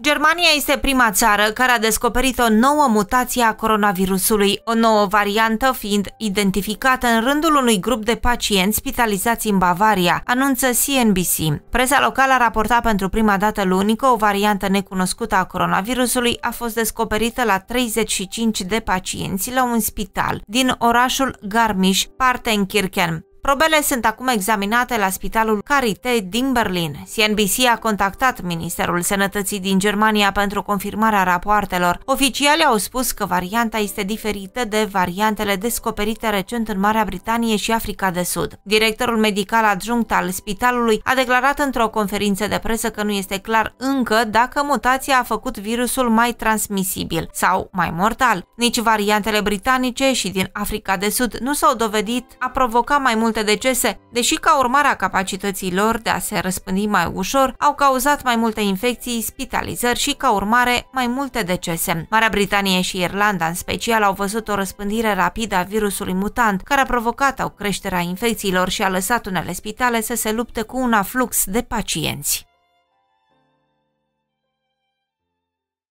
Germania este prima țară care a descoperit o nouă mutație a coronavirusului, o nouă variantă fiind identificată în rândul unui grup de pacienți spitalizați în Bavaria, anunță CNBC. Presa locală a raportat pentru prima dată luni că o variantă necunoscută a coronavirusului a fost descoperită la 35 de pacienți la un spital din orașul Garmisch-Partenkirchen. Probele sunt acum examinate la Spitalul Carité din Berlin. CNBC a contactat Ministerul Sănătății din Germania pentru confirmarea rapoartelor. Oficialii au spus că varianta este diferită de variantele descoperite recent în Marea Britanie și Africa de Sud. Directorul medical adjunct al spitalului a declarat într-o conferință de presă că nu este clar încă dacă mutația a făcut virusul mai transmisibil sau mai mortal. Nici variantele britanice și din Africa de Sud nu s-au dovedit a provoca mai mult multe decese, deși ca urmare a capacității lor de a se răspândi mai ușor, au cauzat mai multe infecții, spitalizări și ca urmare mai multe decese. Marea Britanie și Irlanda în special au văzut o răspândire rapidă a virusului mutant, care a provocat o creșterea infecțiilor și a lăsat unele spitale să se lupte cu un aflux de pacienți.